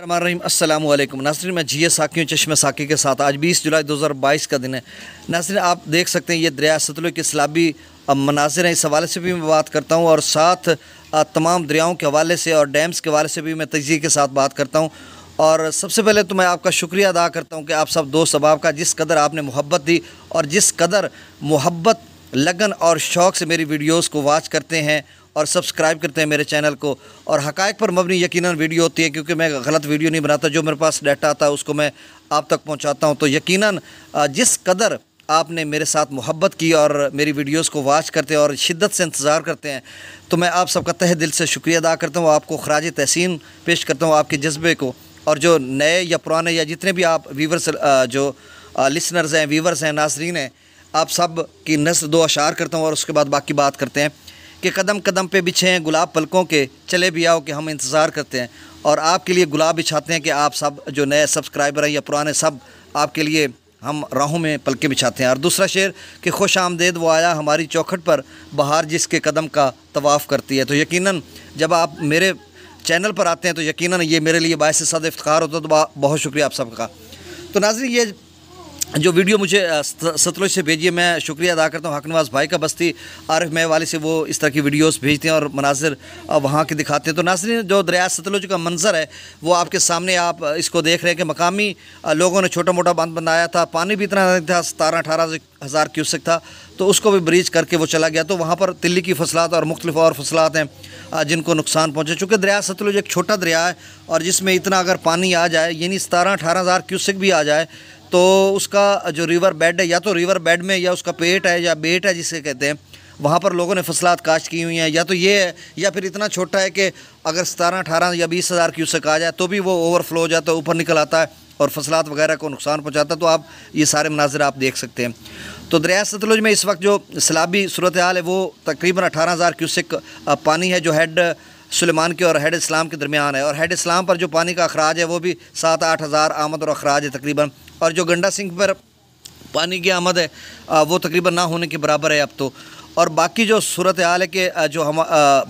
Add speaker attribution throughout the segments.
Speaker 1: अस्सलाम वालेकुम नासरीन मैं जी साकी हूँ चश्मे साकी के साथ आज 20 जुलाई 2022 का दिन है नासरीन आप देख सकते हैं ये दरिया सतलुज के सलाबी मनाजिर हैं इस हवाले से भी मैं बात करता हूँ और साथ तमाम दरियाओं के हवाले से और डैम्स के हवाले से भी मैं तजिए के साथ बात करता हूँ और सबसे पहले तो मैं आपका शुक्रिया अदा करता हूँ कि आप सब दोस्त अब का जिस कदर आपने मोहब्बत दी और जिस कदर मोहब्बत लगन और शौक़ से मेरी वीडियोज़ को वाच करते हैं और सब्सक्राइब करते हैं मेरे चैनल को और हकायक पर मबनी यकीन वीडियो होती है क्योंकि मैं गलत वीडियो नहीं बनाता जो मेरे पास डाटा आता है उसको मैं आप तक पहुँचाता हूँ तो यकीन जिस कदर आपने मेरे साथ मोहब्बत की और मेरी वीडियोस को वाच करते हैं और शिद्दत से इंतज़ार करते हैं तो मैं आप सबका तह दिल से शुक्रिया अदा करता हूँ आपको खराज तहसीन पेश करता हूँ आपके जज्बे को और जो नए या पुराने या जितने भी आप वीवर्स जो लिसनर्स हैं वीवर्स हैं नाजरीन हैं आप सब की नस्ल दो अशार करता हूँ और उसके बाद बाकी बात करते हैं कि कदम कदम पे बिछे हैं गुलाब पलकों के चले भी आओ कि हम इंतज़ार करते हैं और आपके लिए गुलाब बिछाते हैं कि आप सब जो नए सब्सक्राइबर हैं या पुराने सब आपके लिए हम राहों में पलके बिछाते हैं और दूसरा शेर कि खुश आमदेद वो आया हमारी चौखट पर बाहर जिसके कदम का तवाफ़ करती है तो यकीनन जब आप मेरे चैनल पर आते हैं तो यकीनन ये मेरे लिए बायस सद इफ्तार होता है तो बहुत शुक्रिया आप सबका तो नाजरी ये जो वीडियो मुझे सतलुज से भेजिए मैं शुक्रिया अदा करता हूँ हकनवाज भाई का बस्ती आरफ मे वाले से वो इस तरह की वीडियोस भेजते हैं और मनाजिर वहाँ के दिखाते हैं तो नासरीन जो दरिया सतलुज का मंजर है वो आपके सामने आप इसको देख रहे हैं कि मकामी लोगों ने छोटा मोटा बांध बनाया था पानी भी इतना था सतारह अठारह हज़ार क्यूसिक था तो उसको भी ब्रिज करके वो चला गया तो वहाँ पर तिल्ली की फसलात और मुख्तलिफ और फसलात हैं जिनको नुकसान पहुँचे चूँकि दरिया सतलुज एक छोटा दरिया है और जिसमें इतना अगर पानी आ जाए यानी सतारह अठारह हज़ार क्यूसिक भी आ जाए तो उसका जो रिवर बेड है या तो रिवर बेड में या उसका पेट है या बेट है जिसे कहते हैं वहाँ पर लोगों ने फसलात काश्त की हुई हैं या तो ये है या फिर इतना छोटा है कि अगर सतारह अठारह या बीस हज़ार क्यूसेक आ जाए तो भी वो ओवरफ्लो हो जाता है ऊपर निकल आता है और फसलात वगैरह को नुकसान पहुँचाता है तो आप ये सारे मनाजिर आप देख सकते हैं तो दरिया सतलुज में इस वक्त जो सलाबी सूरत हाल है वो तकरीबन अठारह हज़ार क्यूसिक पानी है जो हेड सुलेमान के और हेड इस्लाम के दरमियान है और हेड इस्लाम पर जो पानी का अखराज है वो भी सात आठ हज़ार आमद और अखराज है तकरीबन और जो गंडा सिंह पर पानी की आमद है वो तकरीबन ना होने के बराबर है अब तो और बाकी जो सूरत हाल है कि जो हम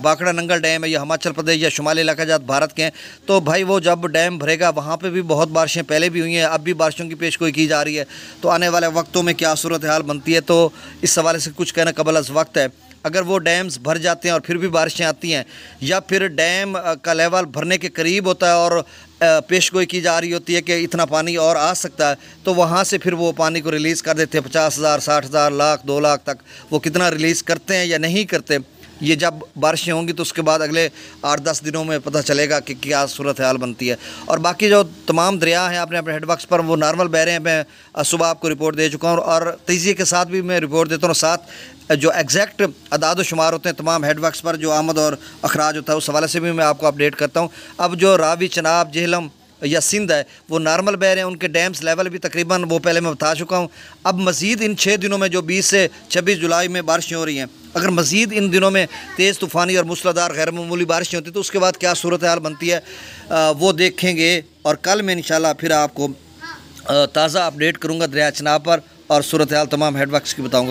Speaker 1: बाकड़ा नंगल डैम है या हिमाचल प्रदेश या शुमाली इलाका जात भारत के हैं तो भाई वो जब डैम भरेगा वहाँ पे भी बहुत बारिशें पहले भी हुई हैं अब भी बारिशों की पेश की जा रही है तो आने वाले वक्तों में क्या सूरत हाल बनती है तो इस हवाले से कुछ कहना कबल अज वक्त है अगर वो डैम्स भर जाते हैं और फिर भी बारिशें आती हैं या फिर डैम का लेवल भरने के करीब होता है और पेश गोई की जा रही होती है कि इतना पानी और आ सकता है तो वहाँ से फिर वो पानी को रिलीज़ कर देते हैं पचास हज़ार साठ हज़ार लाख दो लाख तक वो कितना रिलीज़ करते हैं या नहीं करते ये जब बारिशें होंगी तो उसके बाद अगले आठ दस दिनों में पता चलेगा कि क्या सूरत हाल बनती है और बाकी जो तमाम दरिया हैं अपने अपने हेडबॉक्स पर वो नॉर्मल बह रहे हैं मैं सुबह आपको रिपोर्ट दे चुका हूँ और तेज़ी के साथ भी मैं रिपोर्ट देता हूँ साथ जो एग्जैक्ट अदाद शुमार होते हैं तमाम हेड पर जो आमद और अखराज होता है उस हवाले से भी मैं आपको अपडेट करता हूँ अब जो रावी चनाब जहलम या सिंध है वो नॉर्मल बह रहे हैं उनके डैम्स लेवल भी तकरीबन वो पहले मैं बता चुका हूँ अब मज़ीद इन छः दिनों में जो बीस से छब्बीस जुलाई में बारिशें हो रही हैं अगर मज़ीद इन दिनों में तेज़ तूफ़ानी और मूसलाधार गैरमूली बारिशें होती तो उसके बाद क्या सूरत हाल बनती है आ, वो देखेंगे और कल मैं इन फिर आपको ताज़ा अपडेट करूँगा दरिया चनाब पर और सूरत हाल तमाम हेडवर्कस की बताऊँगा